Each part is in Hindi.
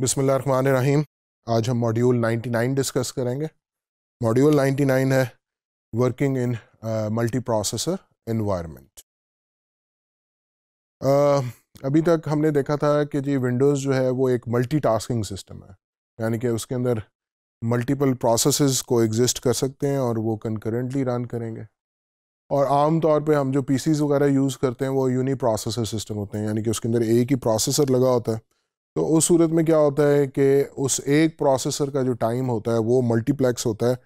बिसमान रहीम आज हम मॉड्यूल 99 डिस्कस करेंगे मॉड्यूल 99 है working in multi processor environment अभी तक हमने देखा था कि जी विंडोज़ जो है वो एक मल्टीटास्किंग सिस्टम है यानी कि उसके अंदर मल्टीपल प्रोसेसेस को एग्जिस्ट कर सकते हैं और वो कंकरेंटली रन करेंगे और आम तौर पे हम जो पीसीज वगैरह यूज़ करते हैं वो यूनी प्रोसेसर सिस्टम होते हैं यानी कि उसके अंदर एक ही प्रोसेसर लगा होता है तो उस सूरत में क्या होता है कि उस एक प्रोसेसर का जो टाइम होता है वो मल्टीप्लेक्स होता है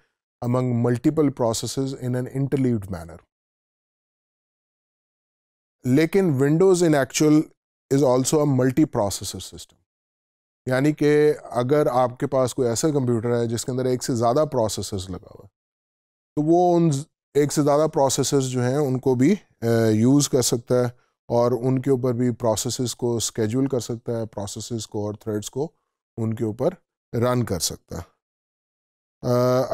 among multiple process in an interleaved manner लेकिन Windows in actual is also a multi processor system यानी कि अगर आपके पास कोई ऐसा कंप्यूटर है जिसके अंदर एक से ज़्यादा प्रोसेसर्स लगा हुआ है तो वो उन एक से ज़्यादा प्रोसेसर्स जो हैं उनको भी यूज़ कर सकता है और उनके ऊपर भी प्रोसेसेस को स्केड्यूल कर सकता है प्रोसेसेस को और थ्रेड्स को उनके ऊपर रन कर सकता है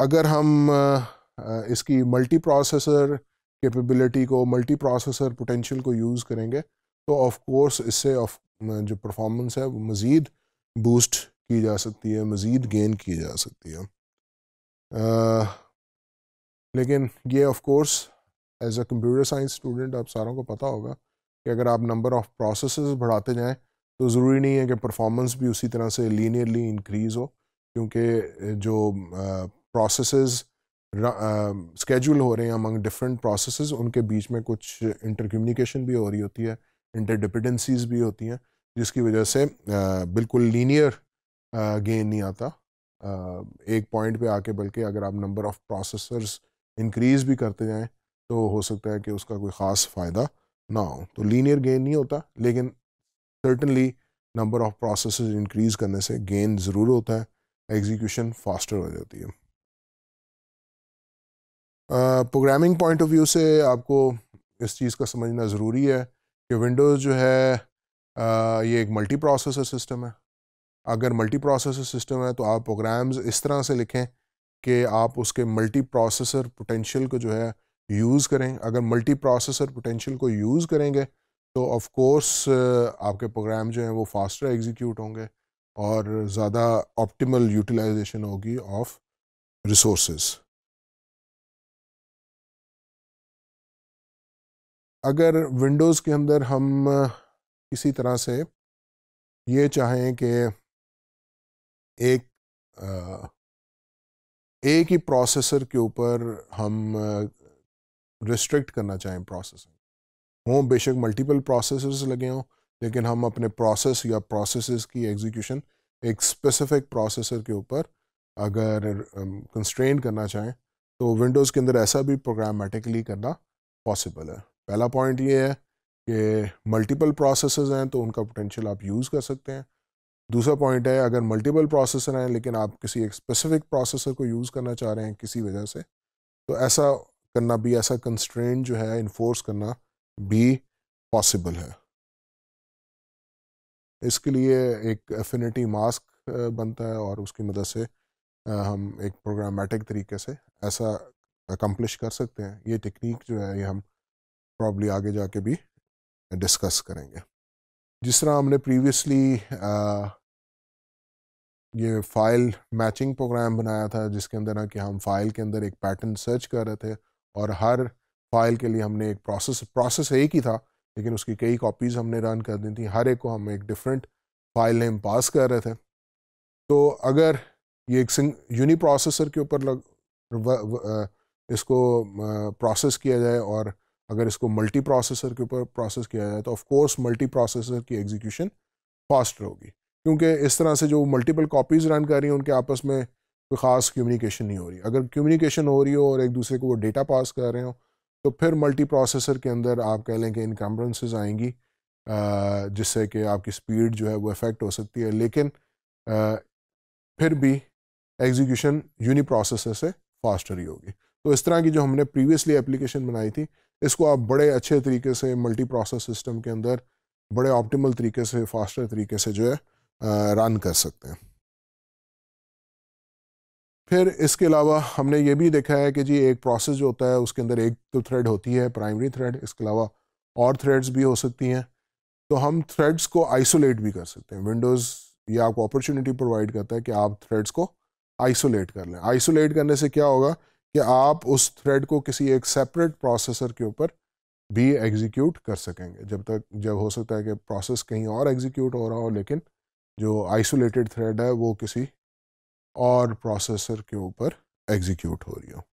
अगर हम इसकी मल्टी प्रोसेसर कैपेबिलिटी को मल्टी प्रोसेसर पोटेंशियल को यूज़ करेंगे तो ऑफ कोर्स इससे ऑफ जो परफॉर्मेंस है वो मज़ीद बूस्ट की जा सकती है मज़ीद गेन की जा सकती है लेकिन ये of course as a computer science student आप सारों को पता होगा कि अगर आप नंबर ऑफ़ प्रोसेस बढ़ाते जाएँ तो ज़रूरी नहीं है कि परफॉर्मेंस भी उसी तरह से लीनियरली इंक्रीज़ हो क्योंकि जो प्रोसेस स्केड्यूल हो रहे हैं अमंग डिफरेंट प्रोसेस उनके बीच में कुछ इंटरकम्युनिकेशन भी हो रही होती है इंटरडिपेंडेंसीज भी होती हैं जिसकी वजह से आ, बिल्कुल लीनियर गेन नहीं आता आ, एक पॉइंट पे आके बल्कि अगर आप नंबर ऑफ़ प्रोसेसर्स इंक्रीज़ भी करते जाएँ तो हो सकता है कि उसका कोई ख़ास फ़ायदा ना हो तो लीनियर गेन नहीं होता लेकिन certainly number of process increase करने से गेन ज़रूर होता है एग्जीक्यूशन फास्टर हो जाती है प्रोग्रामिंग पॉइंट ऑफ व्यू से आपको इस चीज़ का समझना ज़रूरी है कि विंडोज़ जो है uh, ये एक मल्टी प्रोसेसर सिस्टम है अगर मल्टी प्रोसेसर सिस्टम है तो आप प्रोग्राम्स इस तरह से लिखें कि आप उसके मल्टी प्रोसेसर पोटेंशियल को जो है यूज़ करें अगर मल्टी प्रोसेसर पोटेंशियल को यूज़ करेंगे तो ऑफ कोर्स uh, आपके प्रोग्राम जो हैं वो फास्टर एग्जीक्यूट होंगे और ज़्यादा ऑप्टिमल यूटिलाइजेशन होगी ऑफ रिसोर्स अगर विंडोज़ के अंदर हम किसी uh, तरह से ये चाहें कि एक uh, एक ही प्रोसेसर के ऊपर हम रिस्ट्रिक्ट करना चाहें प्रोसेसिंग हों बेशक मल्टीपल प्रोसेसर्स लगे हों लेकिन हम अपने प्रोसेस या प्रोसेस की एग्जीक्यूशन एक स्पेसिफिक प्रोसेसर के ऊपर अगर कंस्ट्रेन करना चाहें तो विंडोज़ के अंदर ऐसा भी प्रोग्रामेटिकली करना पॉसिबल है पहला पॉइंट ये है कि मल्टीपल प्रोसेस हैं तो उनका पोटेंशियल आप यूज़ कर सकते हैं दूसरा पॉइंट है अगर मल्टीपल प्रोसेसर हैं लेकिन आप किसी एक स्पेसिफिक प्रोसेसर को यूज़ करना चाह रहे हैं किसी वजह से तो ऐसा करना भी ऐसा कंस्ट्रेन जो है इन्फोर्स करना भी पॉसिबल है इसके लिए एक एफिनिटी मास्क बनता है और उसकी मदद से हम एक प्रोग्रामेटिक तरीके से ऐसा अकम्पलिश कर सकते हैं ये टेक्निक जो है ये हम प्रॉब्ली आगे जाके भी डिस्कस करेंगे जिस तरह हमने प्रीवियसली ये फाइल मैचिंग प्रोग्राम बनाया था जिसके अंदर ना कि हम फाइल के अंदर एक पैटर्न सर्च कर रहे थे और हर फाइल के लिए हमने एक प्रोसेस प्रोसेस एक ही था लेकिन उसकी कई कॉपीज़ हमने रन कर दी थी हर एक को हम एक डिफरेंट फाइल नेम पास कर रहे थे तो अगर ये एक सिंग यूनी प्रोसेसर के ऊपर लग व, व, इसको प्रोसेस किया जाए और अगर इसको मल्टी प्रोसेसर के ऊपर प्रोसेस किया जाए तो ऑफ कोर्स मल्टी प्रोसेसर की एग्जीक्यूशन फास्ट होगी क्योंकि इस तरह से जो मल्टीपल कॉपीज़ रन कर रही हैं उनके आपस में कोई ख़ास कम्युनिकेशन नहीं हो रही अगर कम्युनिकेशन हो रही हो और एक दूसरे को वो डेटा पास कर रहे हो तो फिर मल्टी प्रोसेसर के अंदर आप कह लें कि इनकम्बरेंसेज आएंगी जिससे कि आपकी स्पीड जो है वो इफ़ेक्ट हो सकती है लेकिन फिर भी एग्जीक्यूशन यूनि प्रोसेसर से फास्टर ही होगी तो इस तरह की जो हमने प्रीवियसली एप्लीकेशन बनाई थी इसको आप बड़े अच्छे तरीके से मल्टी प्रोसेस सिस्टम के अंदर बड़े ऑप्टिमल तरीके से फास्टर तरीके से जो है रन कर सकते हैं फिर इसके अलावा हमने ये भी देखा है कि जी एक प्रोसेस जो होता है उसके अंदर एक तो थ्रेड होती है प्राइमरी थ्रेड इसके अलावा और थ्रेड्स भी हो सकती हैं तो हम थ्रेड्स को आइसोलेट भी कर सकते हैं विंडोज़ ये आपको अपॉर्चुनिटी प्रोवाइड करता है कि आप थ्रेड्स को आइसोलेट कर लें आइसोलेट करने से क्या होगा कि आप उस थ्रेड को किसी एक सेपरेट प्रोसेसर के ऊपर भी एग्जीक्यूट कर सकेंगे जब तक जब हो सकता है कि प्रोसेस कहीं और एग्जीक्यूट हो रहा हो लेकिन जो आइसोलेटेड थ्रेड है वो किसी और प्रोसेसर के ऊपर एग्जीक्यूट हो रही हो